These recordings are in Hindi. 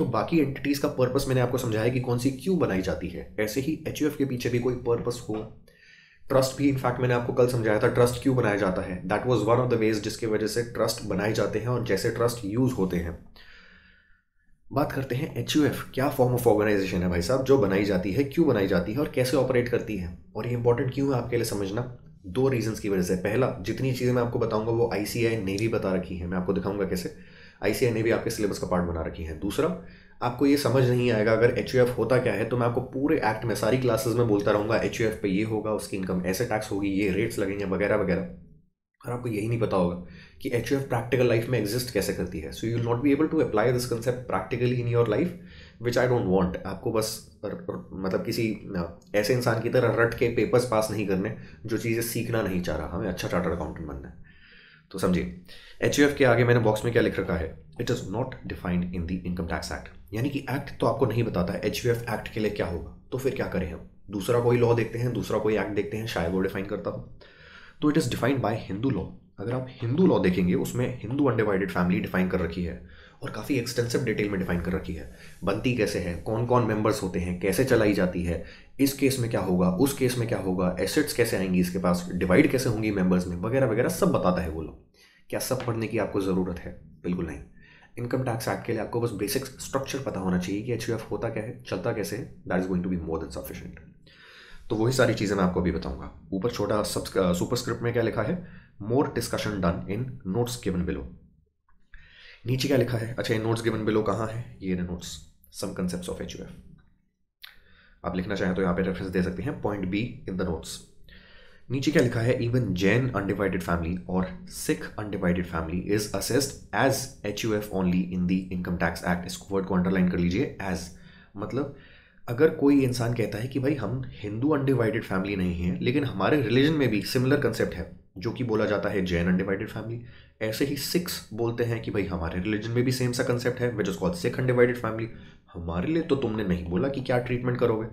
तो बाकी एंटिटीज का पर्पस मैंने आपको समझाया कि कौन सी क्यों बनाई जाती है ऐसे ही एच के पीछे भी कोई पर्पस हो ट्रस्ट भी इनफैक्ट मैंने आपको कल समझाया था ट्रस्ट क्यों बनाया जाता है that was one of the ways जिसके वजह से ट्रस्ट बनाए जाते हैं और जैसे ट्रस्ट यूज होते हैं बात करते हैं एच क्या फॉर्म ऑफ ऑर्गेनाइजेशन है भाई साहब जो बनाई जाती है क्यों बनाई जाती है और कैसे ऑपरेट करती है और ये इंपॉर्टेंट क्यों है आपके लिए समझना दो रीजंस की वजह से पहला जितनी चीज़ें मैं आपको बताऊंगा वो आईसीआई ने भी बता रखी है मैं आपको दिखाऊंगा कैसे आईसीआई ने भी आपके सिलेबस का पार्ट बना रखी है दूसरा आपको ये समझ नहीं आएगा अगर एच होता क्या है तो मैं आपको पूरे एक्ट में सारी क्लासेस में बोलता रहूंगा एच पे ये होगा उसकी इनकम ऐसे टैक्स होगी ये रेट्स लगेंगे वगैरह वगैरह और आपको यही नहीं पता होगा कि एच प्रैक्टिकल लाइफ में एग्जिस्ट कैसे करती है so you not be able to apply this concept practically in your life which I don't want आपको बस मतलब किसी ऐसे इंसान की तरह रट के पेपर्स पास नहीं करने जो चीज़ें सीखना नहीं चाह रहा हमें अच्छा चार्टर्ड अकाउंटेंट बनना है तो समझिए एच के आगे मैंने बॉक्स में क्या लिख रखा है it is not defined in the income tax act यानी कि एक्ट तो आपको नहीं बताता है एच एक्ट के लिए क्या होगा तो फिर क्या करें हम दूसरा कोई लॉ देखते हैं दूसरा कोई एक्ट देखते हैं शायद वो डिफाइन करता हो तो it is defined by Hindu law अगर आप हिंदू लॉ देखेंगे उसमें हिंदू अनडिवाइडेड फैमिली डिफाइन कर रखी है और काफ़ी एक्सटेंसिव डिटेल में डिफाइन कर रखी है बनती कैसे है कौन कौन मेंबर्स होते हैं कैसे चलाई जाती है इस केस में क्या होगा उस केस में क्या होगा एसेट्स कैसे आएंगी इसके पास डिवाइड कैसे होंगी मेंबर्स में वगैरह वगैरह सब बताता है वो लोग क्या सब पढ़ने की आपको ज़रूरत है बिल्कुल नहीं इनकम टैक्स एक्ट के लिए आपको बस बेसिक स्ट्रक्चर पता होना चाहिए कि एच होता क्या है चलता कैसे that is going to be more than sufficient तो वही सारी चीज़ें मैं आपको अभी बताऊंगा ऊपर छोटा सुपर सुपरस्क्रिप्ट में क्या लिखा है more discussion done in notes given below नीचे क्या लिखा है अच्छा ये नोट्स गिवन बिलो कहाँ है ये notes some concept of H आप लिखना चाहें तो यहाँ पे रेफरेंस दे सकते हैं point B in the notes नीचे क्या लिखा है इवन जैन अनडिवाइडेड फैमिली और Sikh undivided family is assessed as H U F only in the income tax act इसको वर्ड को अंडरलाइन कर लीजिए एज मतलब अगर कोई इंसान कहता है कि भाई हम हिंदू अनडिवाइडेड फैमिली नहीं है लेकिन हमारे रिलीजन में भी सिमिलर कंसेप्ट है जो कि बोला जाता है जैन अनडिवाइडेड फैमिली ऐसे ही सिक्स बोलते हैं कि भाई हमारे रिलीजन में भी सेम सा कंसेप्ट है which is called Sikh undivided family हमारे लिए तो तुमने नहीं बोला कि क्या ट्रीटमेंट करोगे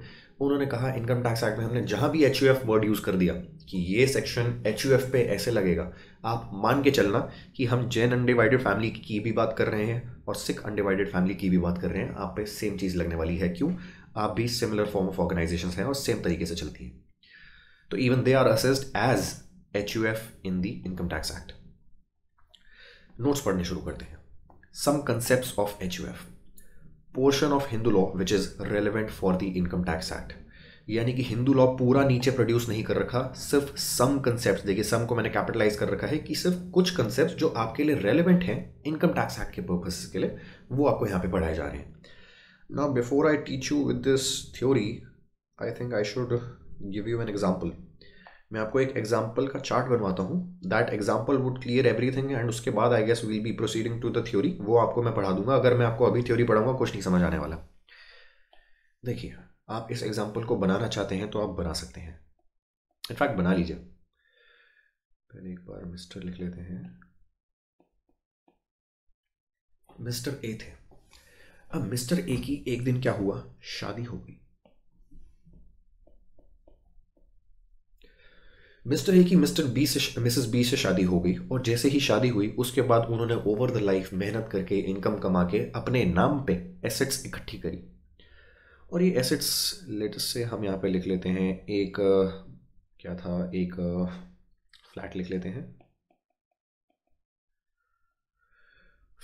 उन्होंने कहा इनकम टैक्स एक्ट में हमने जहां भी एच वर्ड यूज़ कर दिया कि ये सेक्शन एच पे ऐसे लगेगा आप मान के चलना कि हम जैन अनडिवाइडेड फैमिली की भी बात कर रहे हैं और सिख अनडिवाइडेड फैमिली की भी बात कर रहे हैं आप पे सेम चीज़ लगने वाली है क्यों आप भी सिमिलर फॉर्म ऑफ ऑर्गेनाइजेशन हैं और सेम तरीके से चलती हैं तो even they are assessed as H U F in the income tax act notes पढ़ने शुरू करते हैं some concept of H U F portion of Hindu law which is relevant for the income tax act यानी कि हिंदू लॉ पूरा नीचे प्रोड्यूस नहीं कर रखा सिर्फ सम कंसेप्ट देखिए सम को मैंने कैपिटलाइज कर रखा है कि सिर्फ कुछ कंसेप्ट जो आपके लिए रेलिवेंट हैं इनकम टैक्स एक्ट के पर्पज के लिए वो आपको यहाँ पे पढ़ाए जा रहे हैं ना before I teach you with this theory I think I should give you an example मैं आपको एक एग्जाम्पल का चार्ट बनवाता हूँ that example would clear everything and उसके बाद I guess will be proceeding to the theory वो आपको मैं पढ़ा दूंगा अगर मैं आपको अभी थ्योरी पढ़ाऊंगा कुछ नहीं समझ आने वाला देखिए आप इस एग्जाम्पल को बनाना चाहते हैं तो आप बना सकते हैं इनफैक्ट बना लीजिए पहले एक बार मिस्टर लिख लेते हैं मिस्टर ए थे अब मिस्टर ए की एक दिन क्या हुआ शादी हो गई मिस्टर ए की मिस्टर बी से मिसेस बी से शादी हो गई और जैसे ही शादी हुई उसके बाद उन्होंने ओवर द लाइफ मेहनत करके इनकम कमा के अपने नाम पे एसेट्स इकट्ठी करी और ये एसेट्स लेटेस्ट से हम यहाँ पे लिख लेते हैं एक क्या था एक फ्लैट लिख लेते हैं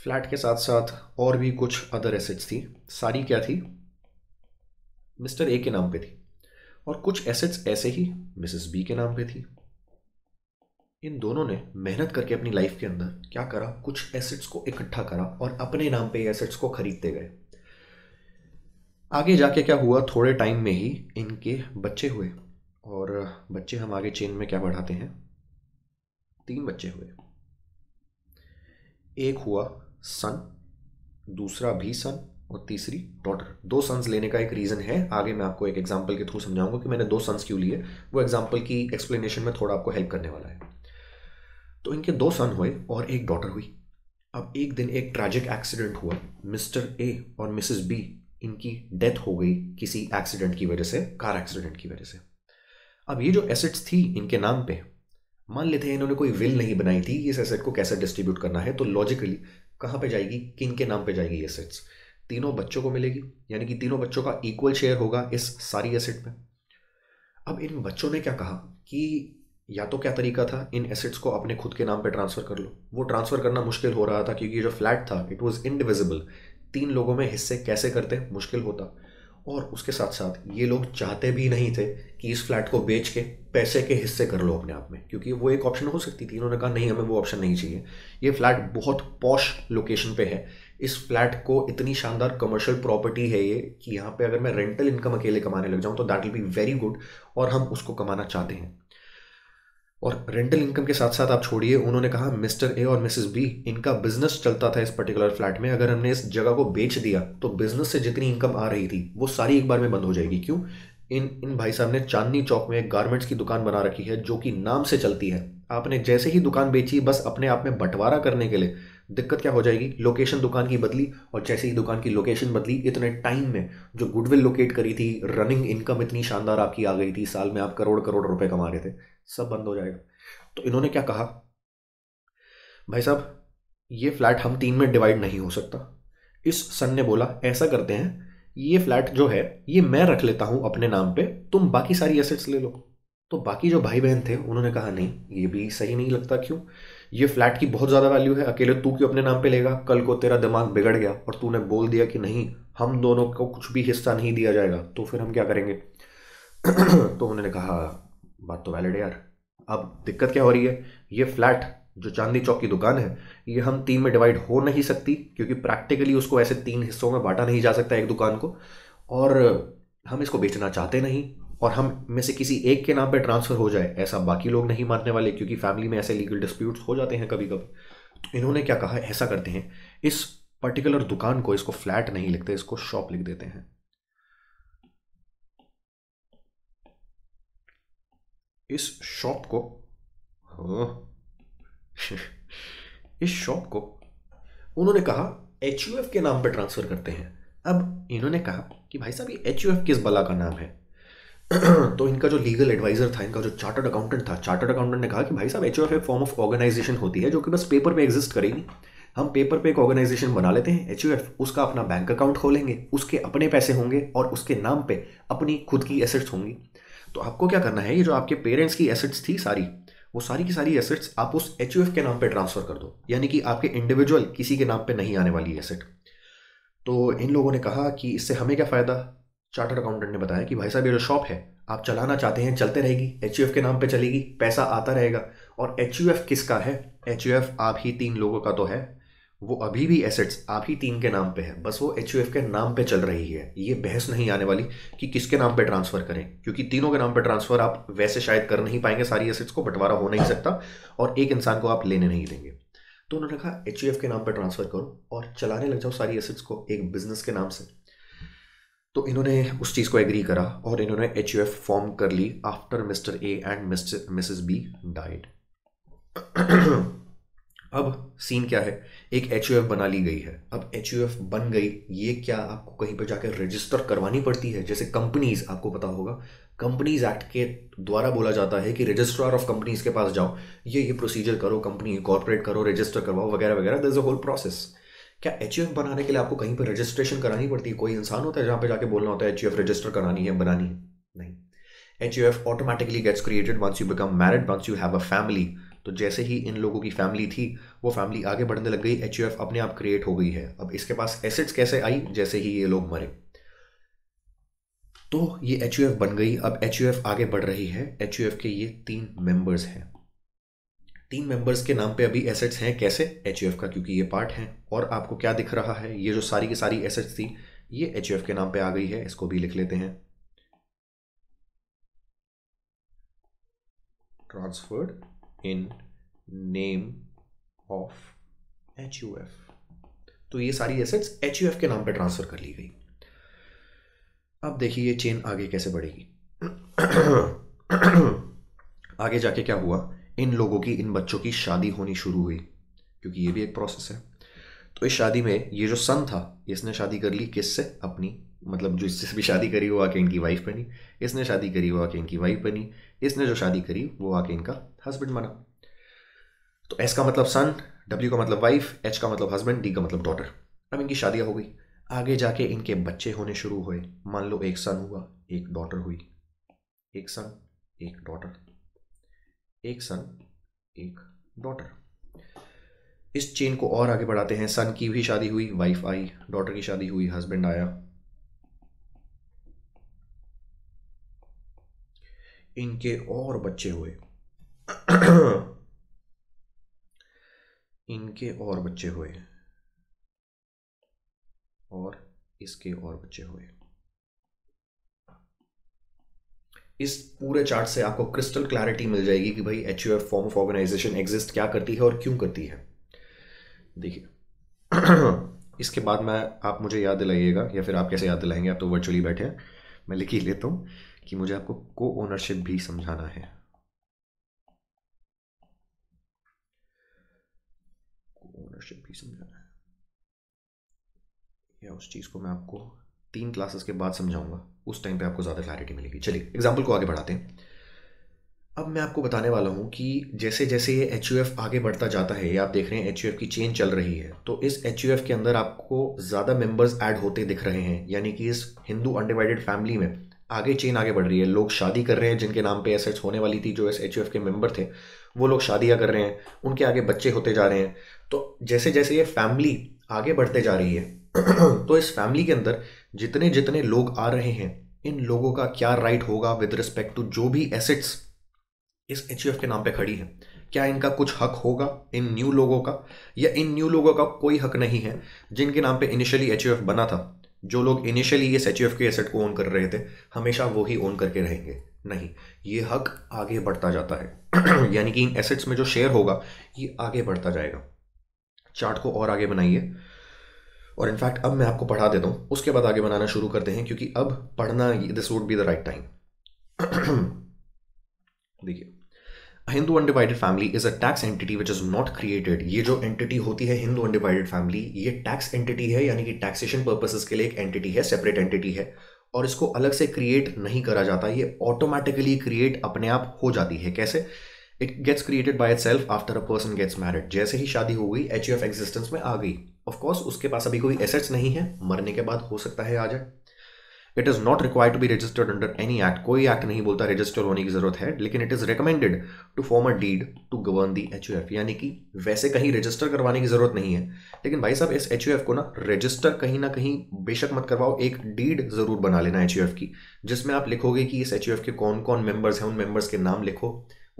फ्लैट के साथ साथ और भी कुछ अदर एसेट्स थी सारी क्या थी मिस्टर ए के नाम पे थी और कुछ एसेट्स ऐसे ही मिसेस बी के नाम पे थी इन दोनों ने मेहनत करके अपनी लाइफ के अंदर क्या करा कुछ एसेट्स को इकट्ठा करा और अपने नाम पे एसेट्स को खरीदते गए आगे जाके क्या हुआ थोड़े टाइम में ही इनके बच्चे हुए और बच्चे हम आगे चेन में क्या बढ़ाते हैं तीन बच्चे हुए एक हुआ सन दूसरा भी सन और तीसरी डॉटर दो सन्स लेने का एक रीज़न है आगे मैं आपको एक एग्जाम्पल के थ्रू समझाऊंगा कि मैंने दो सन्स क्यों लिए वो एग्जाम्पल की एक्सप्लेनेशन में थोड़ा आपको हेल्प करने वाला है तो इनके दो सन हुए और एक डॉटर हुई अब एक दिन एक ट्रैजिक एक्सीडेंट हुआ मिस्टर ए और मिसेस बी इनकी डेथ हो गई किसी एक्सीडेंट की वजह से कार एक्सीडेंट की वजह से अब ये जो एसेट्स थी इनके नाम पे मान लेते हैं इन्होंने कोई विल नहीं बनाई थी इस एसेट को कैसे डिस्ट्रीब्यूट करना है तो लॉजिकली कहाँ पे जाएगी किन के नाम पे जाएगी एसेट्स तीनों बच्चों को मिलेगी यानी कि तीनों बच्चों का इक्वल शेयर होगा इस सारी एसेट में अब इन बच्चों ने क्या कहा कि या तो क्या तरीका था इन एसेट्स को अपने खुद के नाम पे ट्रांसफ़र कर लो वो ट्रांसफ़र करना मुश्किल हो रहा था क्योंकि जो फ्लैट था इट वाज इनडिविजिबल तीन लोगों में हिस्से कैसे करते मुश्किल होता और उसके साथ साथ ये लोग चाहते भी नहीं थे कि इस फ्लैट को बेच के पैसे के हिस्से कर लो अपने आप में क्योंकि वो एक ऑप्शन हो सकती थी इन्होंने कहा नहीं हमें वो ऑप्शन नहीं चाहिए ये फ्लैट बहुत पॉश लोकेशन पे है इस फ्लैट को इतनी शानदार कमर्शियल प्रॉपर्टी है ये कि यहाँ पे अगर मैं रेंटल इनकम अकेले कमाने लग जाऊँ तो that will be very good और हम उसको कमाना चाहते हैं और रेंटल इनकम के साथ साथ आप छोड़िए उन्होंने कहा मिस्टर ए और मिसेस बी इनका बिजनेस चलता था इस पर्टिकुलर फ्लैट में अगर हमने इस जगह को बेच दिया तो बिजनेस से जितनी इनकम आ रही थी वो सारी एक बार में बंद हो जाएगी क्यों इन इन भाई साहब ने चांदनी चौक में एक गारमेंट्स की दुकान बना रखी है जो कि नाम से चलती है आपने जैसे ही दुकान बेची बस अपने आप में बंटवारा करने के लिए दिक्कत क्या हो जाएगी लोकेशन दुकान की बदली और जैसे ही दुकान की लोकेशन बदली इतने टाइम में जो गुडविल लोकेट करी थी रनिंग इनकम इतनी शानदार आपकी आ गई थी साल में आप करोड़ करोड़ रुपए कमा रहे थे सब बंद हो जाएगा तो इन्होंने क्या कहा भाई साहब ये फ्लैट हम तीन में डिवाइड नहीं हो सकता इस सन ने बोला ऐसा करते हैं ये फ्लैट जो है ये मैं रख लेता हूँ अपने नाम पे तुम बाकी सारी एसेट्स ले लो तो बाकी जो भाई बहन थे उन्होंने कहा नहीं ये भी सही नहीं लगता क्यों ये फ्लैट की बहुत ज़्यादा वैल्यू है अकेले तू क्यों अपने नाम पे लेगा कल को तेरा दिमाग बिगड़ गया और तूने बोल दिया कि नहीं हम दोनों को कुछ भी हिस्सा नहीं दिया जाएगा तो फिर हम क्या करेंगे तो उन्होंने कहा बात तो वैलिड है यार अब दिक्कत क्या हो रही है ये फ्लैट जो चांदी चौक की दुकान है ये हम तीन में डिवाइड हो नहीं सकती क्योंकि प्रैक्टिकली उसको ऐसे तीन हिस्सों में बांटा नहीं जा सकता एक दुकान को और हम इसको बेचना चाहते नहीं और हम में से किसी एक के नाम पे ट्रांसफ़र हो जाए ऐसा बाकी लोग नहीं मानने वाले क्योंकि फैमिली में ऐसे लीगल डिस्प्यूट्स हो जाते हैं कभी कभी तो इन्होंने क्या कहा ऐसा करते हैं इस पर्टिकुलर दुकान को इसको फ्लैट नहीं लिखते इसको शॉप लिख देते हैं इस शॉप को हाँ, इस शॉप को उन्होंने कहा एच के नाम पर ट्रांसफ़र करते हैं अब इन्होंने कहा कि भाई साहब ये एच किस बला का नाम है तो इनका जो लीगल एडवाइजर था इनका जो चार्टर्ड अकाउंटेंट था चार्टर्ड अकाउंटेंट ने कहा कि भाई साहब एच एक फॉर्म ऑफ ऑर्गेनाइजेशन होती है जो कि बस पेपर पे एग्जिस्ट करेगी हम पेपर पे एक ऑर्गेनाइजेशन बना लेते हैं एच उसका अपना बैंक अकाउंट खोलेंगे उसके अपने पैसे होंगे और उसके नाम पे अपनी खुद की एसेट्स होंगी तो आपको क्या करना है ये जो आपके पेरेंट्स की एसेट्स थी सारी वो सारी की सारी एसेट्स आप उस एच के नाम पर ट्रांसफ़र कर दो यानी कि आपके इंडिविजुअल किसी के नाम पर नहीं आने वाली एसेट तो इन लोगों ने कहा कि इससे हमें क्या फ़ायदा चार्टर्ड अकाउंटेंट ने बताया कि भाई साहब ये जो शॉप है आप चलाना चाहते हैं चलते रहेगी एच के नाम पे चलेगी पैसा आता रहेगा और एच किसका है एच आप ही तीन लोगों का तो है वो अभी भी एसेट्स आप ही तीन के नाम पे है बस वो एच के नाम पे चल रही है ये बहस नहीं आने वाली कि किसके नाम पे ट्रांसफ़र करें क्योंकि तीनों के नाम पे ट्रांसफ़र आप वैसे शायद कर नहीं पाएंगे सारी एसेट्स को बंटवारा हो नहीं सकता और एक इंसान को आप लेने नहीं देंगे तो उन्होंने कहा एच के नाम पर ट्रांसफ़र करो और चलाने लग जाओ सारी एसेट्स को एक बिजनेस के नाम से तो इन्होंने उस चीज़ को एग्री करा और इन्होंने एच यू एफ फॉर्म कर ली after Mr A and Mrs B died अब सीन क्या है एक एच यू एफ बना ली गई है अब एच यू एफ बन गई ये क्या आपको कहीं पर जाकर रजिस्टर करवानी पड़ती है जैसे कंपनीज आपको पता होगा कंपनीज एक्ट के द्वारा बोला जाता है कि रजिस्ट्रार ऑफ कंपनीज के पास जाओ ये ये प्रोसीजर करो कंपनी कॉर्पोरेट करो रजिस्टर करवाओ वगैरह वगैरह there is a whole process क्या एच बनाने के लिए आपको कहीं पर रजिस्ट्रेशन करानी पड़ती है कोई इंसान होता है जहां पर जाके बोलना होता है एच रजिस्टर करानी है बनानी है नहीं H U F automatically gets created once you become married once you have a family तो जैसे ही इन लोगों की फैमिली थी वो फैमिली आगे बढ़ने लग गई एच यू एफ अपने आप क्रिएट हो गई है अब इसके पास एसेट्स कैसे आई जैसे ही ये लोग मरे तो ये एच यू एफ बन गई अब एच यू एफ आगे बढ़ रही है एच यू एफ के ये तीन मेंबर्स हैं तीन मेंबर्स के नाम पे अभी एसेट्स हैं कैसे एच का क्योंकि ये पार्ट है और आपको क्या दिख रहा है ये जो सारी की सारी एसेट्स थी ये एच के नाम पे आ गई है इसको भी लिख लेते हैं transferred in name of H तो ये सारी एसेट्स एच के नाम पे ट्रांसफर कर ली गई अब देखिए ये चेन आगे कैसे बढ़ेगी आगे जाके क्या हुआ इन लोगों की इन बच्चों की शादी होनी शुरू हुई क्योंकि ये भी एक प्रोसेस है तो इस शादी में ये जो सन था इसने शादी कर ली किससे अपनी मतलब जो इससे भी शादी करी वो आके इनकी वाइफ बनी इसने शादी करी वो आके इनकी वाइफ बनी इसने जो शादी करी वो आके इनका हस्बैंड बना तो एस का मतलब सन डब्ल्यू का मतलब वाइफ एच का मतलब हस्बैंड डी का मतलब डॉटर अब इनकी शादियाँ हो गई आगे जाके इनके बच्चे होने शुरू हुए मान लो एक सन हुआ एक डॉटर हुई एक सन एक डॉटर एक सन एक डॉटर इस चेन को और आगे बढ़ाते हैं सन की भी शादी हुई वाइफ आई डॉटर की शादी हुई हस्बैंड आया इनके और बच्चे हुए इनके और बच्चे हुए और इसके और बच्चे हुए इस पूरे चार्ट से आपको क्रिस्टल क्लैरिटी मिल जाएगी कि भाई H U F form of organisation exist क्या करती है और क्यों करती है देखिए इसके बाद मैं आप मुझे याद दिलाइएगा या फिर आप कैसे याद दिलाएंगे आप तो वर्चुअली बैठे हैं मैं लिख ही लेता हूँ कि मुझे आपको को ओनरशिप भी समझाना है ओनरशिप भी समझाना है या उस चीज़ को मैं आपको तीन क्लासेस के बाद समझाऊंगा उस टाइम पे आपको ज़्यादा क्लैरिटी मिलेगी चलिए एग्जाम्पल को आगे बढ़ाते हैं अब मैं आपको बताने वाला हूँ कि जैसे जैसे ये एच आगे बढ़ता जाता है ये आप देख रहे हैं एच की चेन चल रही है तो इस एच के अंदर आपको ज़्यादा मेंबर्स ऐड होते दिख रहे हैं यानी कि इस हिंदू अनडिवाइडेड फैमिली में आगे चेन आगे बढ़ रही है लोग शादी कर रहे हैं जिनके नाम पे एसेट्स होने वाली थी जो एस एच के मेंबर थे वो लोग शादियाँ कर रहे हैं उनके आगे बच्चे होते जा रहे हैं तो जैसे जैसे ये फैमिली आगे बढ़ते जा रही है तो इस फैमिली के अंदर जितने जितने लोग आ रहे हैं इन लोगों का क्या राइट होगा विद रिस्पेक्ट टू जो भी एसेट्स इस एच के नाम पे खड़ी है क्या इनका कुछ हक होगा इन न्यू लोगों का या इन न्यू लोगों का कोई हक नहीं है जिनके नाम पे इनिशियली एच बना था जो लोग इनिशियली इस एच के एसेट को ओन कर रहे थे हमेशा वो ही ओन करके रहेंगे नहीं ये हक आगे बढ़ता जाता है यानी कि इन एसेट्स में जो शेयर होगा ये आगे बढ़ता जाएगा चार्ट को और आगे बनाइए और इनफैक्ट अब मैं आपको पढ़ा देता हूँ उसके बाद आगे बनाना शुरू करते हैं क्योंकि अब पढ़ना this would be the right time देखिए Hindu undivided family is a tax entity which is not created ये जो एंटिटी होती है हिंदू अनडिवाइडेड फैमिली ये टैक्स एंटिटी है यानी कि टैक्सेशन पर्पसेस के लिए एक एंटिटी है सेपरेट एंटिटी है और इसको अलग से क्रिएट नहीं करा जाता ये ऑटोमेटिकली क्रिएट अपने आप हो जाती है कैसे it gets created by itself after a person gets married जैसे ही शादी हो गई एच एफ एग्जिस्टेंस में आ गई ऑफ कोर्स उसके पास अभी कोई एसेट्स नहीं है मरने के बाद हो सकता है आ जाए it is not required to be registered under any act कोई एक्ट नहीं बोलता रजिस्टर होने की जरूरत है लेकिन it is recommended to form a deed to govern the H U F यानी कि वैसे कहीं रजिस्टर करवाने की जरूरत नहीं है लेकिन भाई साहब इस एच यू एफ को ना रजिस्टर कहीं ना कहीं बेशक मत करवाओ एक डीड जरूर बना लेना एच यू एफ की जिसमें आप लिखोगे कि इस एच यू एफ के कौन कौन मेंबर्स हैं उन मेंबर्स के नाम लिखो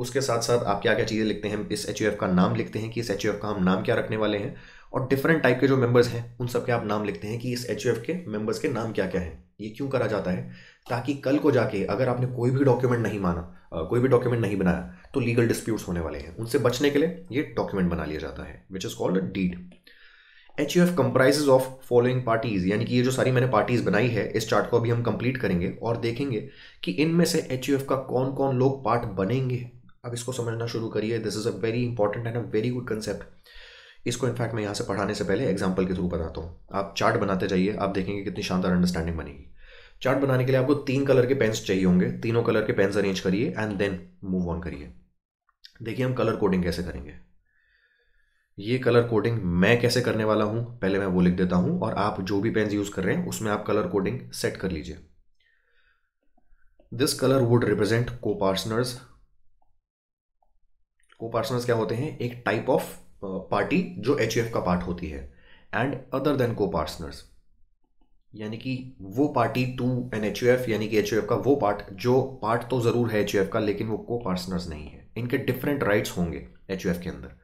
उसके साथ साथ आप क्या क्या चीज़ें लिखते हैं इस एच यू एफ का नाम लिखते हैं कि इस एच यू एफ का हम नाम क्या रखने वाले हैं और डिफरेंट टाइप के जो मेंबर्स हैं उन सब के आप नाम लिखते हैं कि इस एच के मेंबर्स के नाम क्या क्या है ये क्यों करा जाता है ताकि कल को जाके अगर आपने कोई भी डॉक्यूमेंट नहीं माना कोई भी डॉक्यूमेंट नहीं बनाया तो लीगल डिस्प्यूट्स होने वाले हैं उनसे बचने के लिए ये डॉक्यूमेंट बना लिया जाता है which is called deed H U F comprises of following parties यानी कि ये जो सारी मैंने पार्टीज बनाई है इस चार्ट को अभी हम कंप्लीट करेंगे और देखेंगे कि इनमें से एच यू एफ का कौन कौन लोग पार्ट बनेंगे अब इसको समझना शुरू करिए this is a very important and a very good concept इसको इनफैक्ट मैं यहाँ से पढ़ाने से पहले एग्जाम्पल के थ्रू बताता हूँ आप चार्ट बनाते जाइए आप देखेंगे कितनी शानदार अंडरस्टैंडिंग बनेगी चार्ट बनाने के लिए आपको तीन कलर के पेन्स चाहिए होंगे तीनों कलर के पेन्स अरेंज करिए एंड देन मूव ऑन करिए देखिए हम कलर कोडिंग कैसे करेंगे ये कलर कोडिंग मैं कैसे करने वाला हूँ पहले मैं वो लिख देता हूँ और आप जो भी पेन्स यूज़ कर रहे हैं उसमें आप कलर कोडिंग सेट कर लीजिए this colour would represent coparceners coparceners क्या होते हैं एक टाइप ऑफ पार्टी जो एच का पार्ट होती है and other than coparceners यानी कि वो पार्टी टू एन एच यानी कि एच का वो पार्ट जो पार्ट तो ज़रूर है एच का लेकिन वो को पार्टनर्स नहीं है इनके डिफरेंट राइट्स होंगे एच के अंदर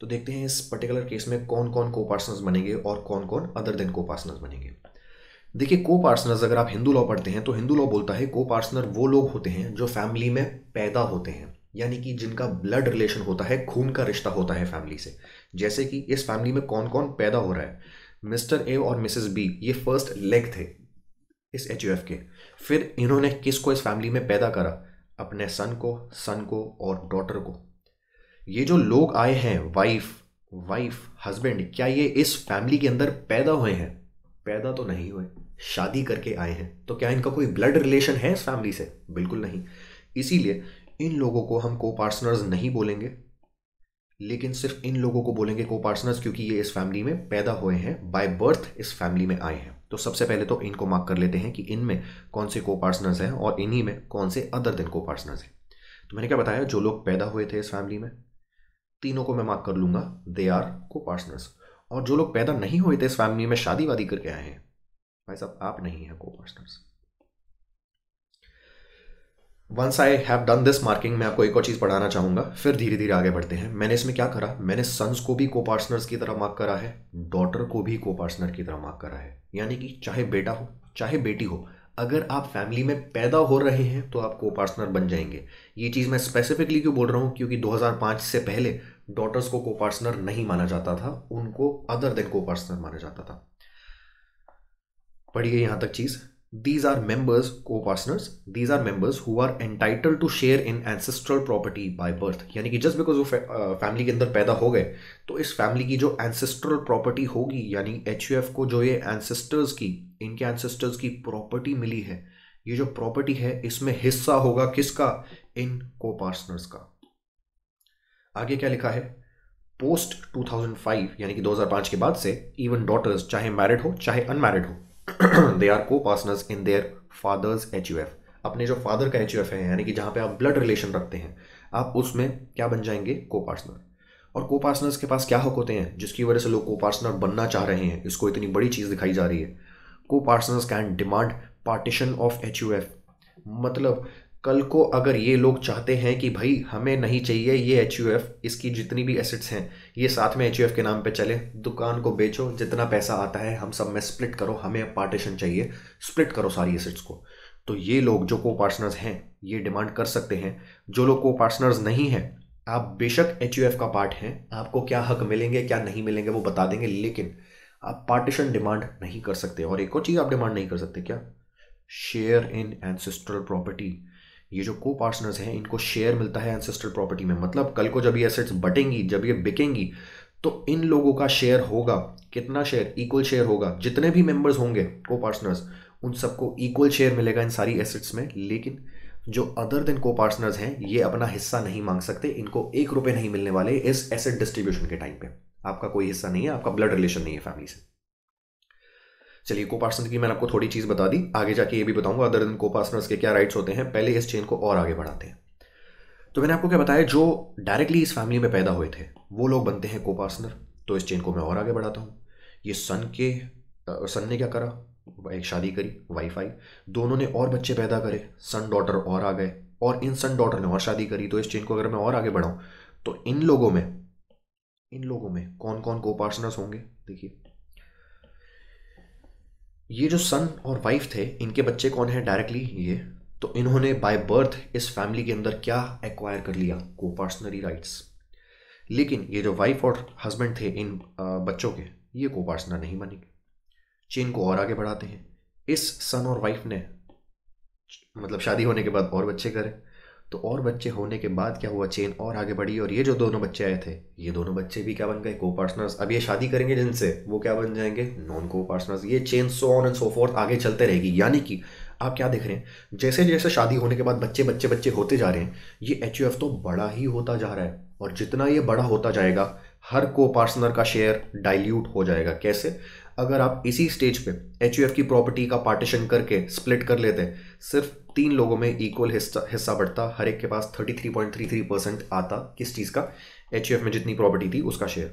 तो देखते हैं इस पर्टिकुलर केस में कौन कौन को पार्टनर्स बनेंगे और कौन कौन अदर देन को पार्टनर्स बनेंगे देखिए को पार्सनर्स अगर आप हिंदू लॉ पढ़ते हैं तो हिंदू लॉ बोलता है को पार्सनर वो लोग होते हैं जो फैमिली में पैदा होते हैं यानी कि जिनका ब्लड रिलेशन होता है खून का रिश्ता होता है फैमिली से जैसे कि इस फैमिली में कौन कौन पैदा हो रहा है मिस्टर ए और मिसेस बी ये फर्स्ट लेग थे इस एच के फिर इन्होंने किस को इस फैमिली में पैदा करा अपने सन को सन को और डॉटर को ये जो लोग आए हैं वाइफ वाइफ हस्बैंड क्या ये इस फैमिली के अंदर पैदा हुए हैं पैदा तो नहीं हुए शादी करके आए हैं तो क्या इनका कोई ब्लड रिलेशन है इस फैमिली से बिल्कुल नहीं इसीलिए इन लोगों को हम को पार्सनर्स नहीं बोलेंगे लेकिन सिर्फ इन लोगों को बोलेंगे को पार्सनर्स क्योंकि ये इस फैमिली में पैदा हुए हैं बाय बर्थ इस फैमिली में आए हैं तो सबसे पहले तो इनको मार्क कर लेते हैं कि इनमें कौन से को पार्सनर्स हैं और इन्हीं में कौन से अदर देन को पार्सनर्स हैं तो मैंने क्या बताया जो लोग पैदा हुए थे इस फैमिली में तीनों को मैं मार्क कर लूंगा दे आर को पार्सनर्स और जो लोग पैदा नहीं हुए थे इस फैमिली में शादी वादी करके आए हैं भाई साहब आप नहीं हैं coparceners once I have done this marking मैं आपको एक और चीज़ पढ़ाना चाहूँगा फिर धीरे धीरे आगे बढ़ते हैं मैंने इसमें क्या करा मैंने सन्स को भी को पार्टनर्स की तरह मार्क करा है डॉटर को भी को पार्टनर की तरह मार्क करा है यानी कि चाहे बेटा हो चाहे बेटी हो अगर आप फैमिली में पैदा हो रहे हैं तो आप को पार्टनर बन जाएंगे ये चीज़ मैं स्पेसिफिकली क्यों बोल रहा हूँ क्योंकि 2005 से पहले डॉटर्स को को पार्टनर नहीं माना जाता था उनको अदर देन को पार्टनर माना जाता था पढ़िए यहाँ तक चीज़ These are members, co-partners, these are members who are entitled to share in ancestral property by birth. यानी कि जस्ट बिकॉज वो फैमिली के अंदर पैदा हो गए तो इस फैमिली की जो एंसेस्ट्रल प्रॉपर्टी होगी यानी एच को जो ये एंसेस्टर्स की इनके एंसेस्टर्स की प्रॉपर्टी मिली है ये जो प्रॉपर्टी है इसमें हिस्सा होगा किसका इन को पार्सनर्स का आगे क्या लिखा है पोस्ट 2005 यानी कि 2005 के बाद से इवन डॉटर्स चाहे मैरिड हो चाहे अनमैरिड हो they are coparceners in their father's H U F अपने जो फादर का एच यू एफ है यानी कि जहाँ पे आप ब्लड रिलेशन रखते हैं आप उसमें क्या बन जाएंगे को पार्सनर और को पार्सनर्स के पास क्या हक होते हैं जिसकी वजह से लोग को पार्सनर बनना चाह रहे हैं इसको इतनी बड़ी चीज़ दिखाई जा रही है coparceners can demand partition of H U F मतलब कल को अगर ये लोग चाहते हैं कि भाई हमें नहीं चाहिए ये एच इसकी जितनी भी एसेट्स हैं ये साथ में एच के नाम पे चले दुकान को बेचो जितना पैसा आता है हम सब में स्प्लिट करो हमें पार्टीशन चाहिए स्प्लिट करो सारी एसेट्स को तो ये लोग जो को पार्टनर्स हैं ये डिमांड कर सकते हैं जो लोग को पार्टनर्स नहीं हैं आप बेशक एच का पार्ट हैं आपको क्या हक मिलेंगे क्या नहीं मिलेंगे वो बता देंगे लेकिन आप पार्टीशन डिमांड नहीं कर सकते और एक और चीज़ आप डिमांड नहीं कर सकते क्या शेयर इन एंसेस्ट्रल प्रॉपर्टी ये जो को पार्टनर्स हैं इनको शेयर मिलता है एंसेस्टर प्रॉपर्टी में मतलब कल को जब ये एसेट्स बटेंगी जब ये बिकेंगी तो इन लोगों का शेयर होगा कितना शेयर इक्वल शेयर होगा जितने भी मेंबर्स होंगे को पार्टनर्स उन सबको इक्वल शेयर मिलेगा इन सारी एसेट्स में लेकिन जो अदर देन को पार्टनर्स हैं ये अपना हिस्सा नहीं मांग सकते इनको एक रुपये नहीं मिलने वाले इस एसेट डिस्ट्रीब्यूशन के टाइम पे आपका कोई हिस्सा नहीं है आपका ब्लड रिलेशन नहीं है फैमिली से चलिए को पार्टनर की मैंने आपको थोड़ी चीज़ बता दी आगे जाके ये भी बताऊंगा अदर देन को पार्टनर्स के क्या राइट्स होते हैं पहले इस चेन को और आगे बढ़ाते हैं तो मैंने आपको क्या बताया जो डायरेक्टली इस फैमिली में पैदा हुए थे वो लोग बनते हैं को पार्टनर तो इस चेन को मैं और आगे बढ़ाता हूँ ये सन के सन ने क्या करा एक शादी करी वाइफ आई दोनों ने और बच्चे पैदा करे सन डॉटर और आ गए और इन सन डॉटर ने और शादी करी तो इस चेन को अगर मैं और आगे बढ़ाऊँ तो इन लोगों में इन लोगों में कौन कौन को पार्टनर्स होंगे देखिए ये जो सन और वाइफ थे इनके बच्चे कौन है डायरेक्टली ये तो इन्होंने बाय बर्थ इस फैमिली के अंदर क्या एक्वायर कर लिया को पार्सनरी राइट्स लेकिन ये जो वाइफ और हस्बैंड थे इन बच्चों के ये को पार्सनर नहीं बनेंगे चेन को और आगे बढ़ाते हैं इस सन और वाइफ ने मतलब शादी होने के बाद और बच्चे करें तो और बच्चे होने के बाद क्या हुआ चेन और आगे बढ़ी और ये जो दोनों बच्चे आए थे ये दोनों बच्चे भी क्या बन गए को पार्टनर्स अब ये शादी करेंगे जिनसे वो क्या बन जाएंगे नॉन को पार्टनर्स ये chain so on and so forth आगे चलते रहेगी यानी कि आप क्या देख रहे हैं जैसे जैसे शादी होने के बाद बच्चे बच्चे बच्चे होते जा रहे हैं ये एच तो बड़ा ही होता जा रहा है और जितना ये बड़ा होता जाएगा हर को पार्टनर का शेयर डाइल्यूट हो जाएगा कैसे अगर आप इसी स्टेज पे एच की प्रॉपर्टी का पार्टीशन करके स्प्लिट कर लेते सिर्फ तीन लोगों में इक्वल हिस्सा हिस्सा बढ़ता हर एक के पास 33.33 परसेंट आता किस चीज़ का एच e में जितनी प्रॉपर्टी थी उसका शेयर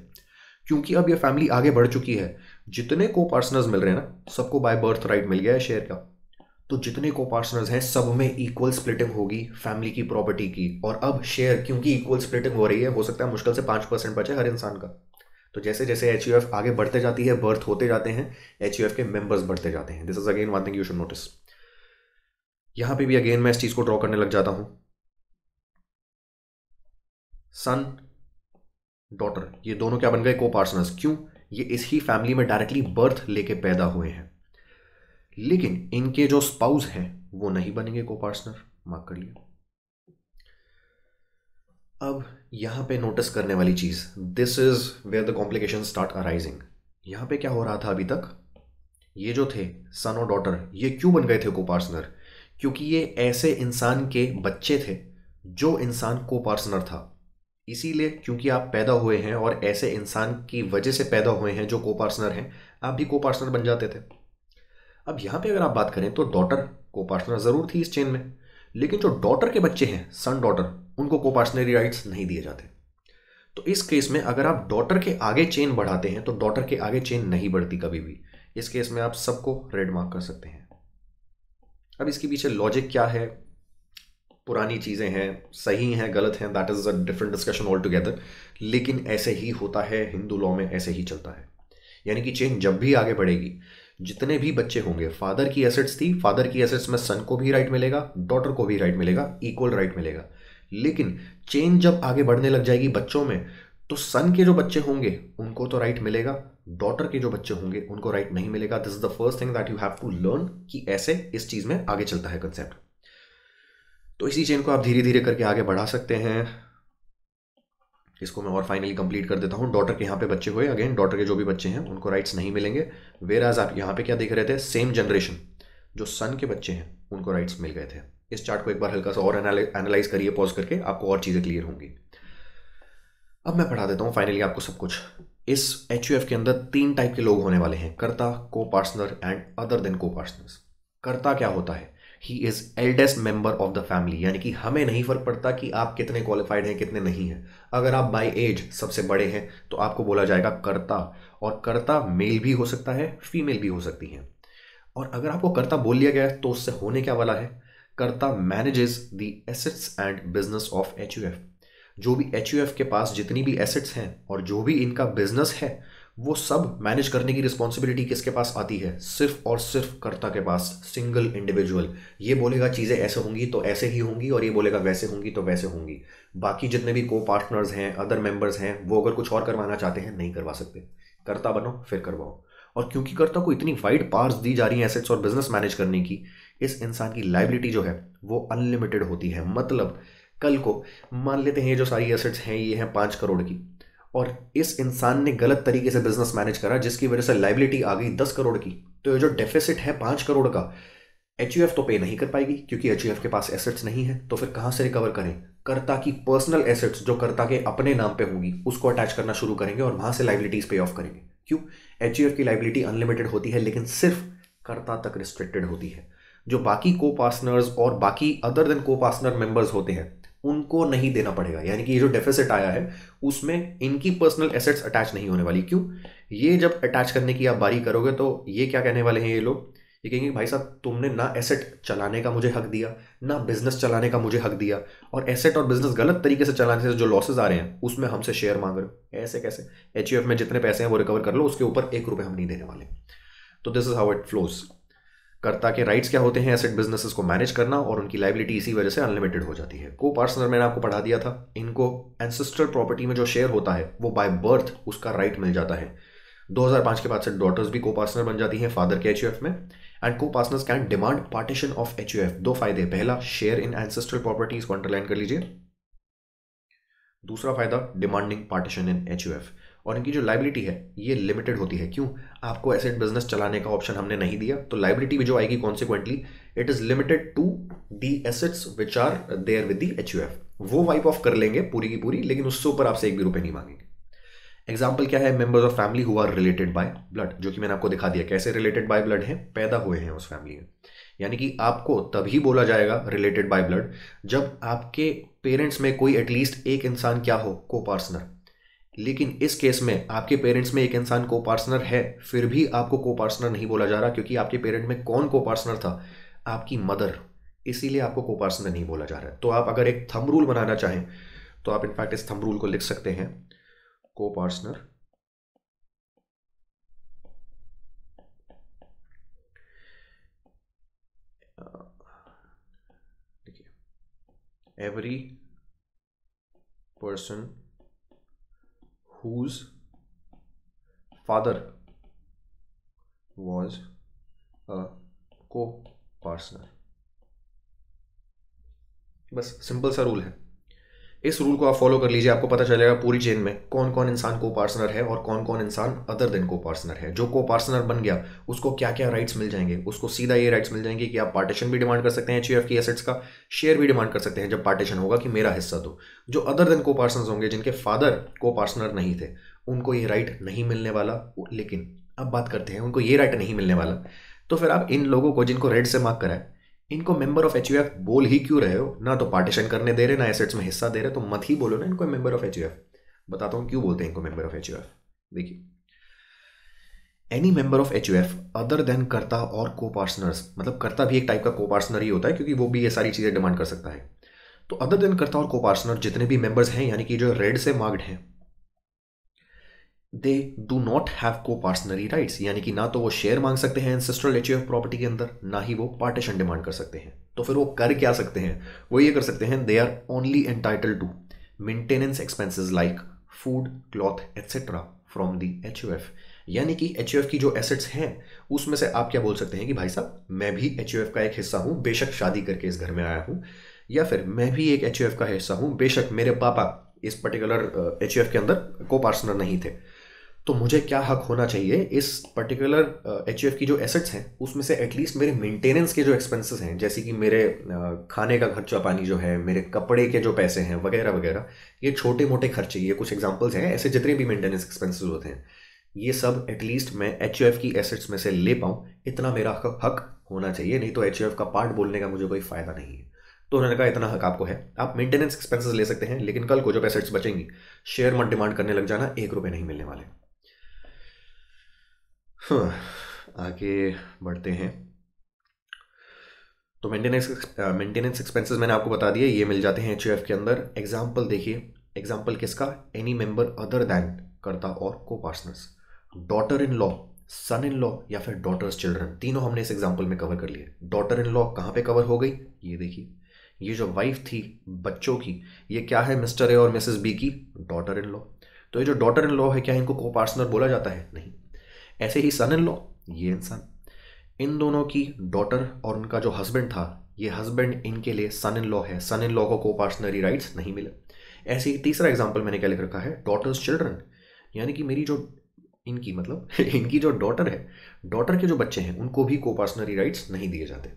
क्योंकि अब ये फैमिली आगे बढ़ चुकी है जितने को पार्सनर्स मिल रहे हैं ना सबको बाय बर्थ राइट मिल गया है शेयर का तो जितने को पार्सनर्स हैं सब में इक्वल स्प्लिटिंग होगी फैमिली की प्रॉपर्टी की और अब शेयर क्योंकि इक्वल स्प्लिटिंग हो रही है हो सकता है मुश्किल से पाँच परसेंट बचे हर इंसान का तो जैसे जैसे एच e आगे बढ़ते जाती है बर्थ होते जाते हैं एच e के मेंबर्स बढ़ते जाते हैं this is again one thing you should notice यहां पे भी अगेन मैं इस चीज को ड्रॉ करने लग जाता हूं सन डॉटर ये दोनों क्या बन गए को पार्सनर्स क्यों ये इस ही फैमिली में डायरेक्टली बर्थ लेके पैदा हुए हैं लेकिन इनके जो स्पाउस हैं वो नहीं बनेंगे को पार्सनर मार्क कर लिया अब यहां पे नोटिस करने वाली चीज़ this is where the complication start arising यहां पे क्या हो रहा था अभी तक ये जो थे सन और डॉटर ये क्यों बन गए थे को पार्सनर क्योंकि ये ऐसे इंसान के बच्चे थे जो इंसान को पार्सनर था इसीलिए क्योंकि आप पैदा हुए हैं और ऐसे इंसान की वजह से पैदा हुए हैं जो को पार्सनर हैं आप भी को पार्सनर बन जाते थे अब यहाँ पे अगर आप बात करें तो डॉटर को पार्सनर ज़रूर थी इस चेन में लेकिन जो डॉटर के बच्चे हैं सन डॉटर उनको को पार्सनरी राइट्स नहीं दिए जाते तो इस केस में अगर आप डॉटर के आगे चेन बढ़ाते हैं तो डॉटर के आगे चेन नहीं बढ़ती कभी भी इस केस में आप सबको रेड मार्क कर सकते हैं अब इसके पीछे लॉजिक क्या है पुरानी चीज़ें हैं सही हैं गलत हैं that is a different discussion all together लेकिन ऐसे ही होता है हिंदू लॉ में ऐसे ही चलता है यानी कि चेन जब भी आगे बढ़ेगी जितने भी बच्चे होंगे फादर की एसेट्स थी फादर की एसेट्स में सन को भी राइट मिलेगा डॉटर को भी राइट मिलेगा इक्वल राइट मिलेगा लेकिन चेन जब आगे बढ़ने लग जाएगी बच्चों में तो सन के जो बच्चे होंगे उनको तो राइट मिलेगा डॉटर के जो बच्चे होंगे उनको राइट नहीं मिलेगा this is the first thing that you have to learn कि ऐसे इस चीज़ में आगे चलता है कंसेप्ट तो इसी चेन को आप धीरे धीरे करके आगे बढ़ा सकते हैं इसको मैं और फाइनली कंप्लीट कर देता हूं डॉटर के यहां पे बच्चे हुए अगेन डॉटर के जो भी बच्चे हैं उनको राइट्स नहीं मिलेंगे वेर एज आप यहां पे क्या देख रहे थे सेम जनरेशन जो सन के बच्चे हैं उनको राइट्स मिल गए थे इस चार्ट को एक बार हल्का सा और एनालाइज करिए पॉज करके आपको और चीज़ें क्लियर होंगी अब मैं पढ़ा देता हूँ फाइनली आपको सब कुछ इस एच के अंदर तीन टाइप के लोग होने वाले हैं karta coparcener and other than coparcener karta क्या होता है he is eldest member of the family यानी कि हमें नहीं फर्क पड़ता कि आप कितने क्वालिफाइड हैं कितने नहीं हैं अगर आप बाय एज सबसे बड़े हैं तो आपको बोला जाएगा कर्ता और कर्ता मेल भी हो सकता है फीमेल भी हो सकती है और अगर आपको कर्ता बोल लिया गया है तो उससे होने क्या वाला है karta manages the assets and business of H जो भी एच के पास जितनी भी एसेट्स हैं और जो भी इनका बिजनेस है वो सब मैनेज करने की रिस्पॉन्सिबिलिटी किसके पास आती है सिर्फ और सिर्फ कर्ता के पास सिंगल इंडिविजुअल ये बोलेगा चीज़ें ऐसे होंगी तो ऐसे ही होंगी और ये बोलेगा वैसे होंगी तो वैसे होंगी बाकी जितने भी को पार्टनर्स हैं अदर मेंबर्स हैं वो अगर कुछ और करवाना चाहते हैं नहीं करवा सकते कर्ता बनो फिर करवाओ और क्योंकि कर्ता को इतनी वाइड पार्स दी जा रही हैं एसेट्स और बिजनेस मैनेज करने की इस इंसान की लाइबिलिटी जो है वो अनलिमिटेड होती है मतलब कल को मान लेते हैं ये जो सारी एसेट्स हैं ये हैं पाँच करोड़ की और इस इंसान ने गलत तरीके से बिजनेस मैनेज करा जिसकी वजह से लाइबिलिटी आ गई दस करोड़ की तो ये जो डेफिसिट है पाँच करोड़ का एच तो पे नहीं कर पाएगी क्योंकि एच के पास एसेट्स नहीं है तो फिर कहाँ से रिकवर करें कर्ता की पर्सनल एसेट्स जो कर्ता के अपने नाम पे होगी उसको अटैच करना शुरू करेंगे और वहाँ से लाइबिलिटीज़ पे ऑफ करेंगे क्यों एच की लाइबिलिटी अनलिमिटेड होती है लेकिन सिर्फ कर्ता तक रिस्ट्रिक्टेड होती है जो बाकी को पासनर्स और बाकी अदर देन को पासनर मेंबर्स होते हैं उनको नहीं देना पड़ेगा यानी कि ये जो डेफिसिट आया है उसमें इनकी पर्सनल एसेट्स अटैच नहीं होने वाली क्यों ये जब अटैच करने की आप बारी करोगे तो ये क्या कहने वाले हैं ये लोग ये कहेंगे भाई साहब तुमने ना एसेट चलाने का मुझे हक दिया ना बिजनेस चलाने का मुझे हक दिया और एसेट और बिजनेस गलत तरीके से चलाने से जो लॉसेज आ रहे हैं उसमें हमसे शेयर मांग रहे हो ऐसे कैसे एच में जितने पैसे हैं वो रिकवर कर लो उसके ऊपर एक रुपये हम नहीं देने वाले तो this is how it flows karta के राइट्स क्या होते हैं एसेट बिजनेसेस को मैनेज करना और उनकी लाइबिलिटी इसी वजह से अनलिमिटेड हो जाती है को पार्सनर मैंने आपको पढ़ा दिया था इनको एंसेस्टर प्रॉपर्टी में जो शेयर होता है वो बाय बर्थ उसका राइट right मिल जाता है 2005 के बाद से डॉटर्स भी को पार्सनर बन जाती हैं फादर के एच में and coparceners can demand partition of H दो फायदे पहला शेयर इन एंसेस्टर प्रॉपर्टीज को अंडरलाइन कर लीजिए दूसरा फायदा डिमांडिंग पार्टीशन इन एच और इनकी जो लाइबिलिटी है ये लिमिटेड होती है क्यों आपको एसेट बिजनेस चलाने का ऑप्शन हमने नहीं दिया तो लाइबिलिटी भी जो आएगी consequently it is limited to the assets which are there with the H वो वाइप ऑफ कर लेंगे पूरी की पूरी लेकिन उससे ऊपर आपसे एक भी रुपये नहीं मांगेंगे एग्जाम्पल क्या है मेंबर्स ऑफ फैमिली हुआ रिलेटेड बाय ब्लड जो कि मैंने आपको दिखा दिया कैसे रिलेटेड बाय ब्लड हैं पैदा हुए हैं उस फैमिली में यानी कि आपको तभी बोला जाएगा रिलेटेड बाय ब्लड जब आपके पेरेंट्स में कोई एटलीस्ट एक इंसान क्या हो को पार्सनर लेकिन इस केस में आपके पेरेंट्स में एक इंसान को पार्सनर है फिर भी आपको को पार्सनर नहीं बोला जा रहा क्योंकि आपके पेरेंट में कौन को पार्सनर था आपकी मदर इसीलिए आपको को पार्सनर नहीं बोला जा रहा है तो आप अगर एक थम रूल बनाना चाहें तो आप इनफैक्ट इस थम रूल को लिख सकते हैं को पार्सनर देखिए every person whose father was a co-partner बस सिंपल सा रूल है इस रूल को आप फॉलो कर लीजिए आपको पता चलेगा पूरी चेन में कौन कौन इंसान को पार्सनर है और कौन कौन इंसान अदर देन को पार्सनर है जो को पार्सनर बन गया उसको क्या क्या राइट्स मिल जाएंगे उसको सीधा ये राइट्स मिल जाएंगे कि आप पार्टीशन भी डिमांड कर सकते हैं एच की एसेट्स का शेयर भी डिमांड कर सकते हैं जब पार्टीशन होगा कि मेरा हिस्सा दो जो अदर देन को पार्सनर होंगे जिनके फादर को पार्सनर नहीं थे उनको ये राइट नहीं मिलने वाला लेकिन अब बात करते हैं उनको ये राइट नहीं मिलने वाला तो फिर आप इन लोगों को जिनको रेड से मार्क कराए इनको मेंबर ऑफ एच बोल ही क्यों रहे हो ना तो पार्टीशन करने दे रहे ना एसेट्स में हिस्सा दे रहे तो मत ही बोलो ना इनको मेंबर ऑफ एच बताता हूँ क्यों बोलते हैं इनको मेंबर ऑफ एच देखिए any member of H other than karta और को पार्सनर्स मतलब करता भी एक टाइप का को पार्सनर ही होता है क्योंकि वो भी ये सारी चीज़ें डिमांड कर सकता है तो अदर देन करता और को पार्सनर जितने भी मेंबर्स हैं यानी कि जो रेड से मार्क्ड हैं they do not have coparcenary rights यानी कि ना तो वो शेयर मांग सकते हैं एंसेस्ट्रल एच ऑफ प्रॉपर्टी के अंदर ना ही वो पार्टीशन डिमांड कर सकते हैं तो फिर वो कर क्या सकते हैं वो ये कर सकते हैं they are only entitle to maintenance expenses like food cloth et cetera from the H F यानी कि एच एफ की जो एसेट्स हैं उसमें से आप क्या बोल सकते हैं कि भाई साहब मैं भी एच एफ का एक हिस्सा हूँ बेशक शादी करके इस घर में आया हूँ या फिर मैं भी एक एच एफ का हिस्सा हूँ बेशक मेरे पापा इस पर्टिकुलर एच एफ के अंदर को पार्सनर नहीं थे तो मुझे क्या हक होना चाहिए इस पर्टिकुलर एच uh, की जो एसेट्स हैं उसमें से एटलीस्ट मेरे मेंटेनेंस के जो एक्सपेंसेस हैं जैसे कि मेरे uh, खाने का खर्चा पानी जो है मेरे कपड़े के जो पैसे हैं वगैरह वगैरह ये छोटे मोटे खर्चे ये कुछ एग्जाम्पल्स हैं ऐसे जितने भी मेंटेनेंस एक्सपेंसेस होते हैं ये सब एटलीस्ट मैं एच की एसेट्स में से ले पाऊँ इतना मेरा हक होना चाहिए नहीं तो एच का पार्ट बोलने का मुझे कोई फ़ायदा नहीं है तो उन्होंने कहा इतना हक आपको है आप मेंटेनेंस एक्सपेंसेस ले सकते हैं लेकिन कल को जब एसेट्स बचेंगी शेयर मत डिमांड करने लग जाना एक रुपये नहीं मिलने वाले हाँ, आगे बढ़ते हैं तो मेंटेनेंस मेंटेनेंस एक्सपेंसेस मैंने आपको बता दिया ये मिल जाते हैं एच के अंदर एग्जाम्पल देखिए एग्जाम्पल किसका any member other than karta और coparceners daughter in law son in law या फिर डॉटर्स चिल्ड्रन तीनों हमने इस एग्जाम्पल में कवर कर लिए डॉटर इन लॉ कहाँ पे कवर हो गई ये देखिए ये जो वाइफ थी बच्चों की ये क्या है मिस्टर ए और मिसेस बी की डॉटर इन लॉ तो ये जो डॉटर इन लॉ है क्या इनको को पार्टनर बोला जाता है नहीं ऐसे ही सन इन लॉ ये इंसान इन दोनों की डॉटर और उनका जो हस्बैंड था ये हस्बैंड इनके लिए सन इन लॉ है सन इन लॉ को को पार्सनरी राइट्स नहीं मिले ऐसे ही तीसरा एग्जाम्पल मैंने क्या लिख रखा है डॉटर्स चिल्ड्रन यानी कि मेरी जो इनकी मतलब इनकी जो डॉटर है डॉटर के जो बच्चे हैं उनको भी को पार्सनरी राइट्स नहीं दिए जाते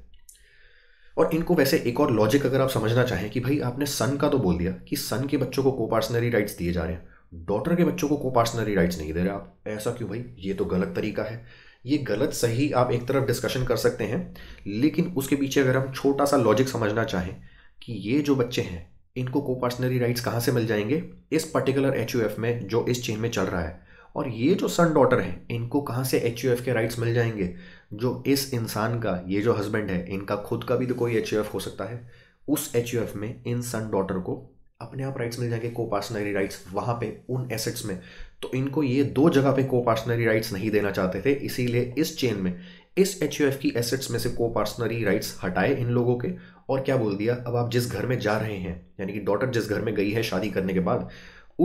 और इनको वैसे एक और लॉजिक अगर आप समझना चाहें कि भाई आपने सन का तो बोल दिया कि सन के बच्चों को को पार्सनरी राइट्स दिए जा रहे हैं डॉटर के बच्चों को को पार्सनरी राइट्स नहीं दे रहे आप ऐसा क्यों भाई ये तो गलत तरीका है ये गलत सही आप एक तरफ डिस्कशन कर सकते हैं लेकिन उसके पीछे अगर हम छोटा सा लॉजिक समझना चाहें कि ये जो बच्चे हैं इनको को पार्सनरी राइट्स कहाँ से मिल जाएंगे इस पर्टिकुलर एच में जो इस चेन में चल रहा है और ये जो सन डॉटर हैं इनको कहाँ से एच के राइट्स मिल जाएंगे जो इस इंसान का ये जो हस्बैंड है इनका खुद का भी तो कोई एच हो सकता है उस एच में इन सन डॉटर को अपने आप राइट्स मिल जाएंगे को पार्सनरी राइट्स वहाँ पे उन एसेट्स में तो इनको ये दो जगह पे को पार्सनरी राइट्स नहीं देना चाहते थे इसीलिए इस चेन में इस एच की एसेट्स में से को पार्सनरी राइट्स हटाए इन लोगों के और क्या बोल दिया अब आप जिस घर में जा रहे हैं यानी कि डॉटर जिस घर में गई है शादी करने के बाद